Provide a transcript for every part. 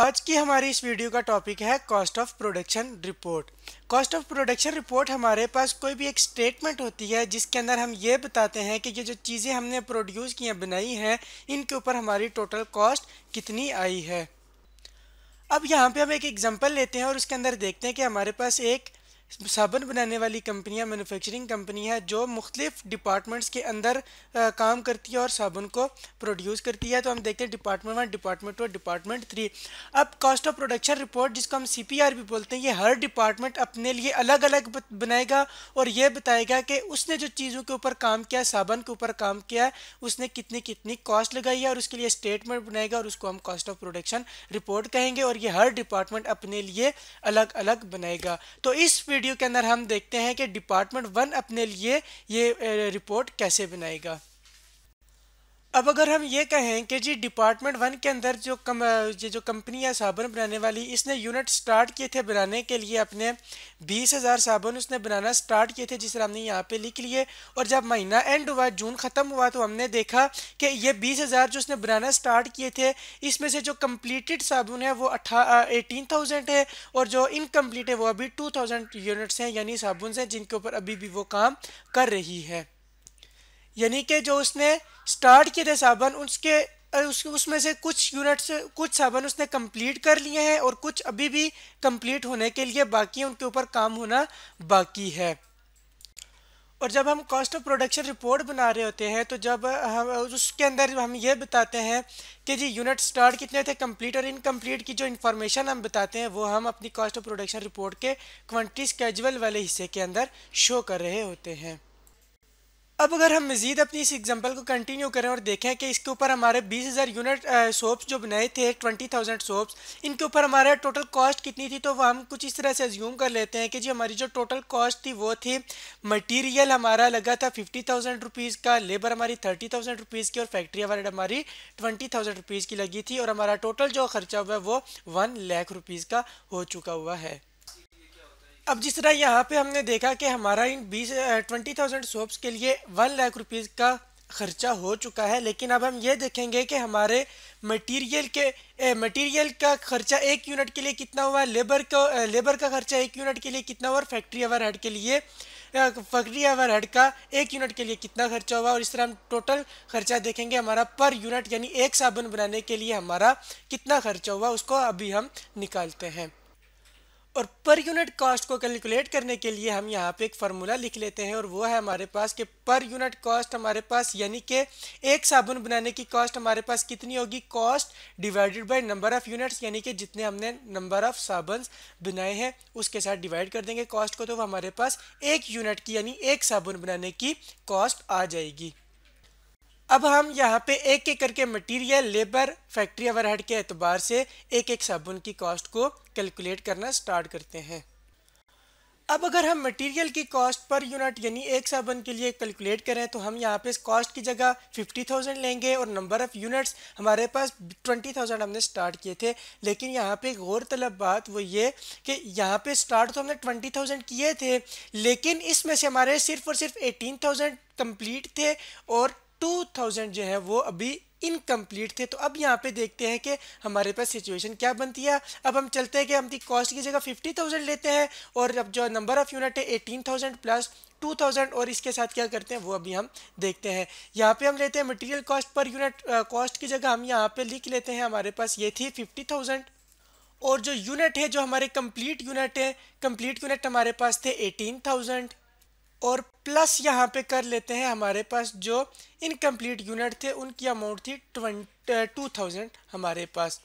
आज की हमारी इस वीडियो का टॉपिक है cost of production report cost of production report हमारे पास कोई भी एक स्टेटमेंट होती है जिसके अंदर हम ये बताते हैं कि ये जो चीज़ें हमने प्रोड्यूस की हैं बनाई हैं इनके ऊपर हमारी टोटल कॉस्ट कितनी आई है अब यहाँ पे हम एक एग्जांपल लेते हैं और उसके अंदर देखते हैं कि हमारे पास एक साबुन बनाने वाली कंपनियां मैन्युफैक्चरिंग कंपनी है जो मुख्तलिफ डिपार्टमेंट्स के अंदर आ, काम करती है और साबुन को प्रोड्यूस करती है तो हम देखते हैं department one department two department three अब कॉस्ट ऑफ प्रोडक्शन रिपोर्ट जिसको हम सी भी बोलते हैं ये हर डिपार्टमेंट अपने लिए अलग अलग बनाएगा और ये बताएगा कि उसने जो चीज़ों के ऊपर काम किया साबुन के ऊपर काम किया है उसने कितनी कितनी कॉस्ट लगाई है और उसके लिए स्टेटमेंट बनाएगा और उसको हम कॉस्ट ऑफ प्रोडक्शन रिपोर्ट कहेंगे और ये हर डिपार्टमेंट अपने लिए अलग अलग बनाएगा तो इस वीडियो वीडियो के अंदर हम देखते हैं कि डिपार्टमेंट वन अपने लिए ये रिपोर्ट कैसे बनाएगा अब अगर हम ये कहें कि जी डिपार्टमेंट वन के अंदर जो कम ये जो कंपनी है साबुन बनाने वाली इसने यूनिट स्टार्ट किए थे बनाने के लिए अपने बीस हज़ार साबुन उसने बनाना स्टार्ट किए थे तरह हमने यहाँ पे लिख लिए और जब महीना एंड हुआ जून ख़त्म हुआ तो हमने देखा कि ये बीस हज़ार जो उसने बनाना स्टार्ट किए थे इसमें से जो कम्प्लीटेड साबुन है वो अट्ठा एटीन थाउजेंड है और जो इनकम्प्लीट है वो अभी टू थाउजेंड यूनिट्स हैं यानी साबुन हैं जिनके ऊपर अभी भी वो काम कर रही है यानी कि जो उसने स्टार्ट किए थे साबन उसके उस उसमें से कुछ यूनिट्स कुछ साबन उसने कंप्लीट कर लिए हैं और कुछ अभी भी कंप्लीट होने के लिए बाकी उनके ऊपर काम होना बाकी है और जब हम कॉस्ट ऑफ प्रोडक्शन रिपोर्ट बना रहे होते हैं तो जब हम उसके अंदर हम ये बताते हैं कि जी यूनिट स्टार्ट कितने थे कंप्लीट और इनकम्प्लीट की जो इन्फॉर्मेशन हम बताते हैं वो हम अपनी कॉस्ट ऑफ प्रोडक्शन रिपोर्ट के क्वान्टी स्केजल वाले हिस्से के अंदर शो कर रहे होते हैं अब अगर हम मज़ीद अपनी इस एग्जांपल को कंटिन्यू करें और देखें कि इसके ऊपर हमारे 20,000 यूनिट सोप्स जो बनाए थे 20,000 सोप्स इनके ऊपर हमारा टोटल कॉस्ट कितनी थी तो हम कुछ इस तरह से एज्यूम कर लेते हैं कि जी हमारी जो टोटल कॉस्ट थी वो थी मटेरियल हमारा लगा था थाउजेंड रुपीज़ का लेबर हमारी थाउजेंड रुपीज़ की और फैक्ट्री हमारी हमारी थाउजेंड रुपीज़ की लगी थी और हमारा टोटल जो खर्चा हुआ है वो वन लाख रुपीज़ का हो चुका हुआ है अब जिस तरह यहाँ पे हमने देखा कि हमारा इन बीस ट्वेंटी थाउजेंड सोप्स के लिए वन लाख रुपीज़ का खर्चा हो चुका है लेकिन अब हम ये देखेंगे कि हमारे मटेरियल के मटेरियल का खर्चा एक यूनिट के लिए कितना हुआ लेबर का लेबर का खर्चा एक यूनिट के लिए कितना हुआ और फैक्ट्री ओवर हेड के लिए फैक्ट्री ओवर हेड का एक यूनिट के लिए कितना खर्चा हुआ और इस तरह हम टोटल खर्चा देखेंगे हमारा पर यूनिट यानी एक साबुन बनाने के लिए हमारा कितना खर्चा हुआ उसको अभी हम निकालते हैं और पर यूनिट कॉस्ट को कैलकुलेट करने के लिए हम यहाँ पे एक फार्मूला लिख लेते हैं और वो है हमारे पास कि पर यूनिट कॉस्ट हमारे पास यानी कि एक साबुन बनाने की कॉस्ट हमारे पास कितनी होगी cost divided by number of units यानी कि जितने हमने नंबर ऑफ़ साबुन बनाए हैं उसके साथ डिवाइड कर देंगे कॉस्ट को तो हमारे पास एक यूनिट की यानी एक साबुन बनाने की कॉस्ट आ जाएगी अब हम यहाँ पे एक एक करके मटेरियल लेबर फैक्ट्री ओवरहेड के एतबार से एक एक साबुन की कॉस्ट को कैलकुलेट करना स्टार्ट करते हैं अब अगर हम मटेरियल की कॉस्ट पर यूनिट यानी एक साबुन के लिए कैलकुलेट करें तो हम यहाँ पे इस कॉस्ट की जगह 50,000 लेंगे और नंबर ऑफ़ यूनिट्स हमारे पास 20,000 हमने स्टार्ट किए थे लेकिन यहाँ पे गौर तलब बात वो ये कि यहाँ पे स्टार्ट तो हमने 20,000 किए थे लेकिन इसमें से हमारे सिर्फ और सिर्फ एटीन कंप्लीट थे और 2000 जो है वो अभी इनकम्प्लीट थे तो अब यहाँ पे देखते हैं कि हमारे पास सिचुएशन क्या बनती है अब हम चलते हैं कि हम कॉस्ट की जगह 50,000 लेते हैं और अब जो नंबर ऑफ़ यूनिट है 18,000 प्लस 2000 और इसके साथ क्या करते हैं वो अभी हम देखते हैं यहाँ पे हम लेते हैं material cost per unit cost की जगह हम यहाँ पे लिख लेते हैं हमारे पास ये थी 50,000 और जो यूनिट है जो हमारे कंप्लीट यूनिट है कंप्लीट यूनिट हमारे पास थे 18,000 और प्लस यहाँ पे कर लेते हैं हमारे पास जो इनकम्प्लीट यूनिट थे उनकी अमाउंट थी ट्वेंट टू थाउजेंड हमारे पास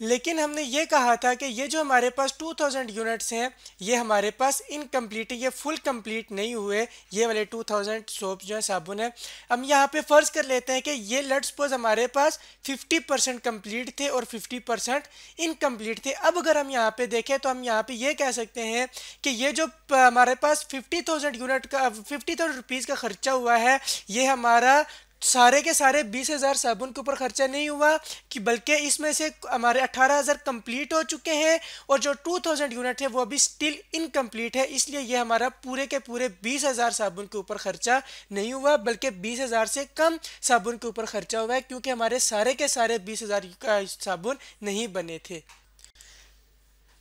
लेकिन हमने ये कहा था कि ये जो हमारे पास 2000 यूनिट्स हैं ये हमारे पास इनकम्प्लीट ये फुल कंप्लीट नहीं हुए ये वाले 2000 सोप जो है साबुन है हम यहाँ पे फ़र्ज़ कर लेते हैं कि ये लट्स पोज हमारे पास 50 परसेंट कम्प्लीट थे और 50 परसेंट इनकम्प्लीट थे अब अगर हम यहाँ पे देखें तो हम यहाँ पे ये कह सकते हैं कि ये जो हमारे पास फिफ्टी यूनिट का फिफ्टी थाउजेंड का ख़र्चा हुआ है ये हमारा सारे के सारे बीस हज़ार साबुन के ऊपर खर्चा नहीं हुआ कि बल्कि इसमें से हमारे अठारह हज़ार कम्प्लीट हो चुके हैं और जो टू थाउजेंड यूनिट है वो अभी स्टिल इनकम्प्लीट है इसलिए ये हमारा पूरे के पूरे बीस हज़ार साबुन के ऊपर खर्चा नहीं हुआ बल्कि बीस हज़ार से कम साबुन के ऊपर खर्चा हुआ है क्योंकि हमारे सारे के सारे बीस हज़ार साबुन नहीं बने थे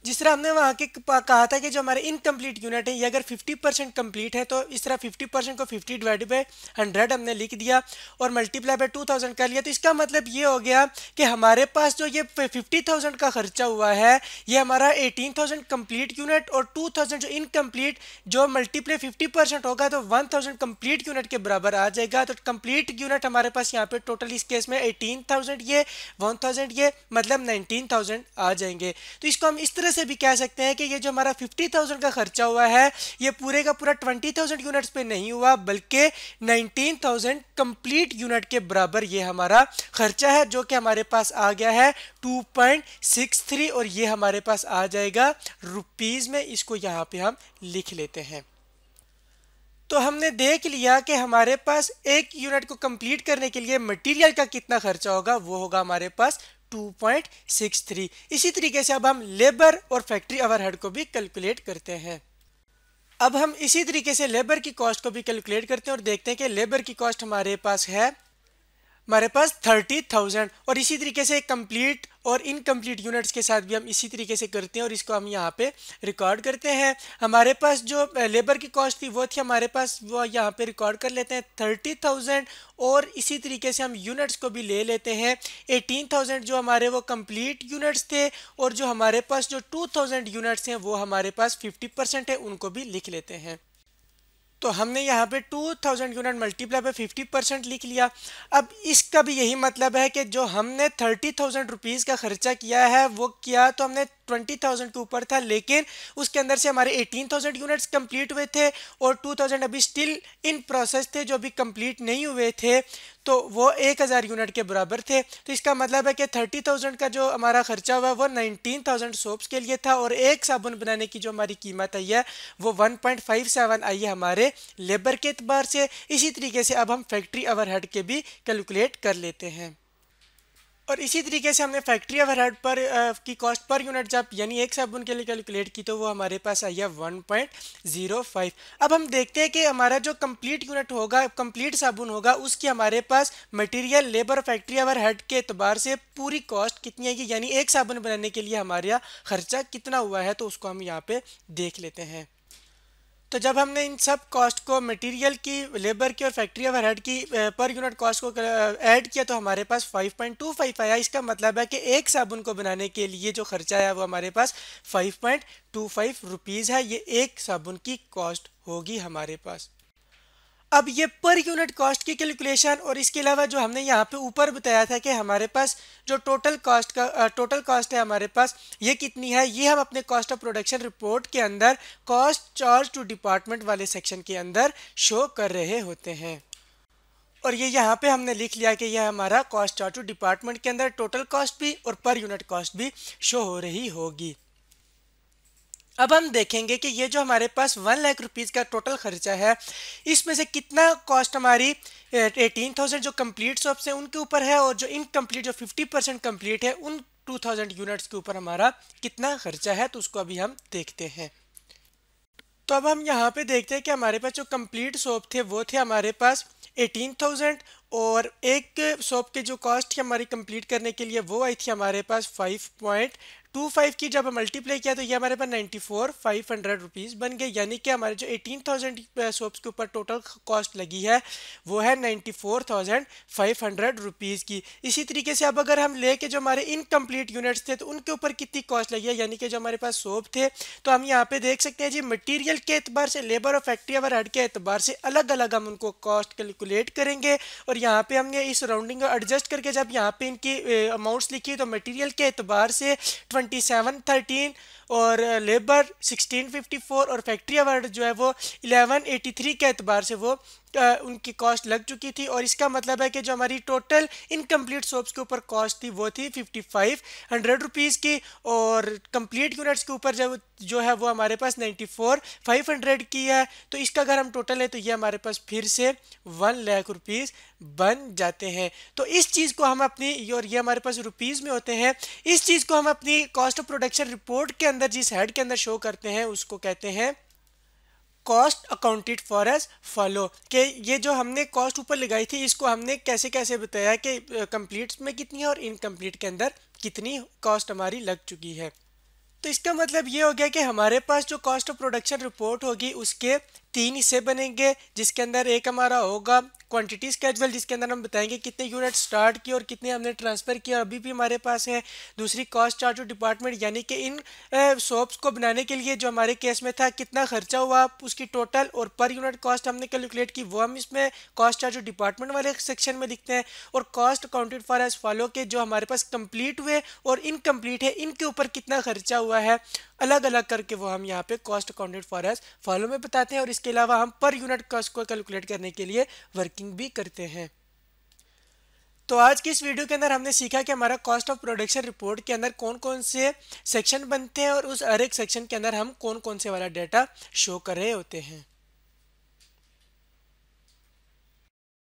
जिस तरह हमने वहाँ के कहा था कि जो हमारे इनकम्प्लीट यूनिट है ये अगर 50 परसेंट कम्प्लीट है तो इस तरह 50 परसेंट को 50 डिवाइड बाई हंड्रेड हमने लिख दिया और मल्टीप्लाई बाई 2000 कर लिया तो इसका मतलब ये हो गया कि हमारे पास जो ये 50,000 का खर्चा हुआ है ये हमारा 18,000 कम्प्लीट यूनिट और 2,000 जो इनकम्प्लीट जो मल्टीप्लाई फिफ्टी होगा तो वन थाउजेंड यूनिट के बराबर आ जाएगा तो कम्प्लीट यूनिट हमारे पास यहाँ पे टोटल इस केस में एटीन ये वन ये मतलब नाइनटीन आ जाएंगे तो इसको हम इस तरह से भी कह सकते हैं कि ये जो हमारा 50,000 का खर्चा हुआ है ये पूरे का पूरा 20,000 यूनिट्स पे नहीं हुआ बल्कि 19,000 कंप्लीट यूनिट के बराबर ये हमारा खर्चा है जो कि हमारे पास आ गया है 2.63 और ये हमारे पास आ जाएगा रुपीज़ में इसको यहाँ पे हम लिख लेते हैं तो हमने देख लिया कि हमारे पास एक यूनिट को कंप्लीट करने के लिए मटेरियल का कितना खर्चा होगा वो होगा हमारे पास 2.63 इसी तरीके से अब हम लेबर और फैक्ट्री ओवरहेड को भी कैलकुलेट करते हैं अब हम इसी तरीके से लेबर की कॉस्ट को भी कैलकुलेट करते हैं और देखते हैं कि लेबर की कॉस्ट हमारे पास है हमारे पास थर्टी थाउजेंड और इसी तरीके से कंप्लीट और इनकम्प्लीट यूनिट्स के साथ भी हम इसी तरीके से करते हैं और इसको हम यहाँ पे रिकॉर्ड करते हैं हमारे पास जो लेबर की कॉस्ट थी वो थी हमारे पास वो यहाँ पे रिकॉर्ड कर लेते हैं थर्टी थाउजेंड और इसी तरीके से हम यूनिट्स को भी ले लेते हैं एटीन थाउजेंड जो हमारे वो कंप्लीट यूनिट्स थे और जो हमारे पास जो टू थाउजेंड यूनिट्स हैं वो हमारे पास फिफ्टी परसेंट है उनको भी लिख लेते हैं तो हमने यहाँ पे 2000 यूनिट मल्टीप्लाई पर 50 परसेंट लिख लिया अब इसका भी यही मतलब है कि जो हमने 30,000 थाउजेंड रुपीज़ का खर्चा किया है वो किया तो हमने ट्वेंटी थाउजेंड के ऊपर था लेकिन उसके अंदर से हमारे एटीन थाउजेंड यूनिट्स कंप्लीट हुए थे और टू थाउजेंड अभी स्टिल इन प्रोसेस थे जो अभी कंप्लीट नहीं हुए थे तो वो एक हज़ार यूनिट के बराबर थे तो इसका मतलब है कि थर्टी थाउजेंड का जो हमारा खर्चा हुआ वो नाइनटीन थाउजेंड सोप्स के लिए था और एक साबुन बनाने की जो हमारी कीमत आई है वो वन पॉइंट फाइव सेवन आई है हमारे लेबर के अतबार से इसी तरीके से अब हम फैक्ट्री अवर हट के भी कैलकुलेट कर लेते हैं और इसी तरीके से हमने फैक्ट्री हेड पर आ, की कॉस्ट पर यूनिट जब यानी एक साबुन के लिए कैलकुलेट की तो वो हमारे पास आई है वन पॉइंट जीरो फाइव अब हम देखते हैं कि हमारा जो कंप्लीट यूनिट होगा कंप्लीट साबुन होगा उसकी हमारे पास मटेरियल लेबर फैक्ट्री हेड के अतबार से पूरी कॉस्ट कितनी आएगी यानी एक साबुन बनाने के लिए हमारे यहाँ खर्चा कितना हुआ है तो उसको हम यहाँ पर देख लेते हैं तो जब हमने इन सब कॉस्ट को मटेरियल की लेबर की और फैक्ट्री हेड की पर यूनिट कॉस्ट को ऐड किया तो हमारे पास 5.25 आया इसका मतलब है कि एक साबुन को बनाने के लिए जो खर्चा आया वो हमारे पास 5.25 रुपीस है ये एक साबुन की कॉस्ट होगी हमारे पास अब ये पर यूनिट कॉस्ट की कैलकुलेशन और इसके अलावा जो हमने यहाँ पे ऊपर बताया था कि हमारे पास जो टोटल कॉस्ट का टोटल कॉस्ट है हमारे पास ये कितनी है ये हम अपने कॉस्ट ऑफ प्रोडक्शन रिपोर्ट के अंदर कॉस्ट चार्ज टू डिपार्टमेंट वाले सेक्शन के अंदर शो कर रहे होते हैं और ये यहाँ पे हमने लिख लिया कि यह हमारा कॉस्ट चार्ज टू डिपार्टमेंट के अंदर टोटल कॉस्ट भी और पर यूनिट कॉस्ट भी शो हो रही होगी अब हम देखेंगे कि ये जो हमारे पास वन लाख रुपीज़ का टोटल खर्चा है इसमें से कितना कॉस्ट हमारी एटीन थाउजेंड जो कंप्लीट शॉप्स हैं उनके ऊपर है और जो इनकम्प्लीट जो फिफ्टी परसेंट कम्प्लीट है उन टू थाउजेंड यूनिट्स के ऊपर हमारा कितना खर्चा है तो उसको अभी हम देखते हैं तो अब हम यहाँ पे देखते हैं कि हमारे पास जो कम्प्लीट शॉप थे वो थे हमारे पास एटीन थाउजेंड और एक शॉप के जो कॉस्ट थी हमारी कंप्लीट करने के लिए वो आई थी हमारे पास फाइव पॉइंट टू फाइव की जब मल्टीप्लाई किया तो ये हमारे पास ninety four five hundred rupees बन गए यानी कि हमारे जो एटीन थाउजेंड सोप्स के ऊपर टोटल कॉस्ट लगी है वो है ninety four thousand five hundred rupees की इसी तरीके से अब अगर हम ले के जो हमारे इनकम्प्लीट यूनिट्स थे तो उनके ऊपर कितनी कॉस्ट लगी है यानी कि जो हमारे पास सोप थे तो हम यहाँ पे देख सकते हैं जी मटीरियल के एतबार से लेबर और फैक्ट्री आवर हड के एतबार से अलग अलग हम उनको कॉस्ट कैलकुलेट करेंगे और यहाँ पर हमने इस राउंडिंग को एडजस्ट करके जब यहाँ पे इनकी अमाउंट्स लिखी तो मटीरियल के एतबार से सेवन थर्टीन और लेबर uh, 1654 और फैक्ट्री अवार्ड जो है वो 1183 के अतबार से वो उनकी कॉस्ट लग चुकी थी और इसका मतलब है कि जो हमारी टोटल इनकम्प्लीट सोप्स के ऊपर कॉस्ट थी वो थी फिफ्टी फाइव हंड्रेड रुपीज़ की और कंप्लीट यूनिट्स के ऊपर जब जो है वो हमारे पास नाइन्टी फोर फाइव हंड्रेड की है तो इसका अगर हम टोटल है तो ये हमारे पास फिर से वन लाख रुपीज़ बन जाते हैं तो इस चीज़ को हम अपनी और ये हमारे पास रुपीज़ में होते हैं इस चीज़ को हम अपनी कॉस्ट ऑफ प्रोडक्शन रिपोर्ट के अंदर जिस हेड के अंदर शो करते हैं उसको कहते हैं cost accounted for as follow कि ये जो हमने कॉस्ट ऊपर लगाई थी इसको हमने कैसे कैसे बताया कि कंप्लीट में कितनी है और इनकम्प्लीट के अंदर कितनी कॉस्ट हमारी लग चुकी है तो इसका मतलब ये हो गया कि हमारे पास जो कॉस्ट ऑफ प्रोडक्शन रिपोर्ट होगी उसके तीन हिस्से बनेंगे जिसके अंदर एक हमारा होगा क्वांटिटी स्केजुअल जिसके अंदर हम बताएंगे कितने यूनिट स्टार्ट किए और कितने हमने ट्रांसफ़र किए और अभी भी हमारे पास है दूसरी कॉस्ट चार्ज और डिपार्टमेंट यानी कि इन शॉप्स को बनाने के लिए जो हमारे केस में था कितना खर्चा हुआ उसकी टोटल और पर यूनिट कॉस्ट हमने कैलकुलेट की वो हम इसमें कॉस्ट चार्ज और डिपार्टमेंट वाले सेक्शन में लिखते हैं और cost counted for as follow के जो हमारे पास कंप्लीट हुए और इनकम्प्लीट है इनके ऊपर कितना खर्चा हुआ है अलग अलग करके वो हम यहाँ पे cost accounted for as follow में बताते हैं और इसके अलावा हम पर यूनिट कॉस्ट को कैलकुलेट करने के लिए वर्किंग भी करते हैं तो आज की इस वीडियो के अंदर हमने सीखा कि हमारा कॉस्ट ऑफ प्रोडक्शन रिपोर्ट के अंदर कौन कौन से सेक्शन बनते हैं और उस हर एक सेक्शन के अंदर हम कौन कौन से वाला डाटा शो कर रहे होते हैं